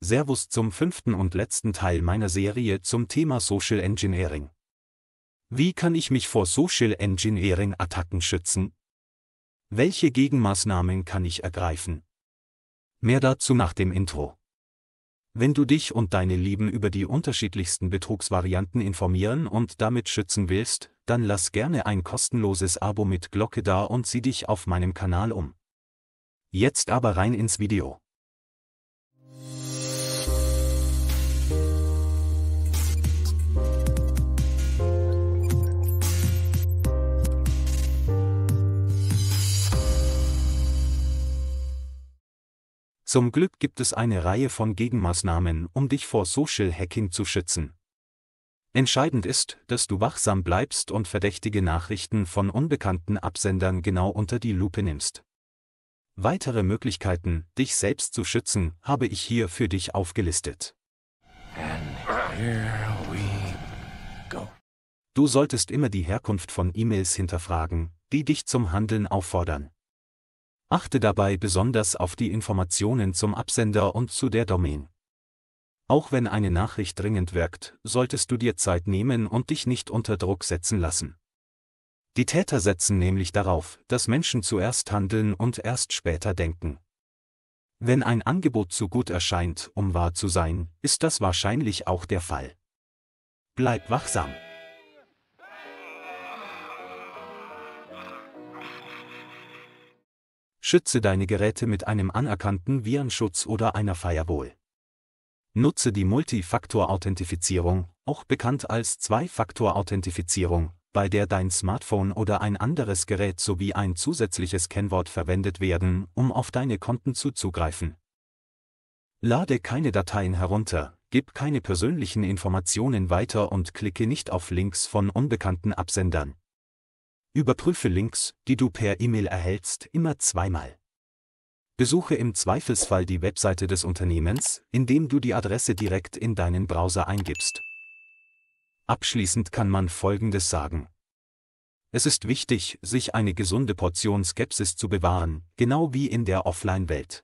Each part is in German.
Servus zum fünften und letzten Teil meiner Serie zum Thema Social Engineering. Wie kann ich mich vor Social Engineering-Attacken schützen? Welche Gegenmaßnahmen kann ich ergreifen? Mehr dazu nach dem Intro. Wenn du dich und deine Lieben über die unterschiedlichsten Betrugsvarianten informieren und damit schützen willst, dann lass gerne ein kostenloses Abo mit Glocke da und sieh dich auf meinem Kanal um. Jetzt aber rein ins Video. Zum Glück gibt es eine Reihe von Gegenmaßnahmen, um dich vor Social Hacking zu schützen. Entscheidend ist, dass du wachsam bleibst und verdächtige Nachrichten von unbekannten Absendern genau unter die Lupe nimmst. Weitere Möglichkeiten, dich selbst zu schützen, habe ich hier für dich aufgelistet. Du solltest immer die Herkunft von E-Mails hinterfragen, die dich zum Handeln auffordern. Achte dabei besonders auf die Informationen zum Absender und zu der Domain. Auch wenn eine Nachricht dringend wirkt, solltest du dir Zeit nehmen und dich nicht unter Druck setzen lassen. Die Täter setzen nämlich darauf, dass Menschen zuerst handeln und erst später denken. Wenn ein Angebot zu gut erscheint, um wahr zu sein, ist das wahrscheinlich auch der Fall. Bleib wachsam. Schütze deine Geräte mit einem anerkannten Virenschutz oder einer Firewall. Nutze die Multifaktor-Authentifizierung, auch bekannt als Zwei-Faktor-Authentifizierung, bei der dein Smartphone oder ein anderes Gerät sowie ein zusätzliches Kennwort verwendet werden, um auf deine Konten zuzugreifen. Lade keine Dateien herunter, gib keine persönlichen Informationen weiter und klicke nicht auf Links von unbekannten Absendern. Überprüfe Links, die du per E-Mail erhältst, immer zweimal. Besuche im Zweifelsfall die Webseite des Unternehmens, indem du die Adresse direkt in deinen Browser eingibst. Abschließend kann man Folgendes sagen. Es ist wichtig, sich eine gesunde Portion Skepsis zu bewahren, genau wie in der Offline-Welt.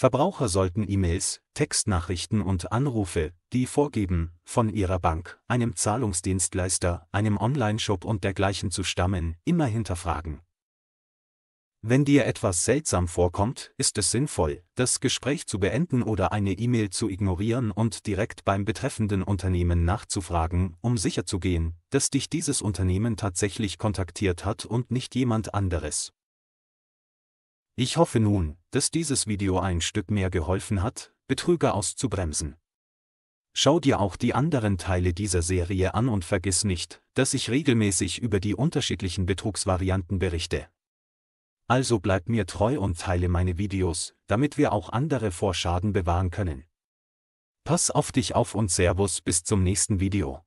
Verbraucher sollten E-Mails, Textnachrichten und Anrufe, die vorgeben, von ihrer Bank, einem Zahlungsdienstleister, einem Onlineshop und dergleichen zu stammen, immer hinterfragen. Wenn dir etwas seltsam vorkommt, ist es sinnvoll, das Gespräch zu beenden oder eine E-Mail zu ignorieren und direkt beim betreffenden Unternehmen nachzufragen, um sicherzugehen, dass dich dieses Unternehmen tatsächlich kontaktiert hat und nicht jemand anderes. Ich hoffe nun, dass dieses Video ein Stück mehr geholfen hat, Betrüger auszubremsen. Schau dir auch die anderen Teile dieser Serie an und vergiss nicht, dass ich regelmäßig über die unterschiedlichen Betrugsvarianten berichte. Also bleib mir treu und teile meine Videos, damit wir auch andere vor Schaden bewahren können. Pass auf dich auf und Servus bis zum nächsten Video.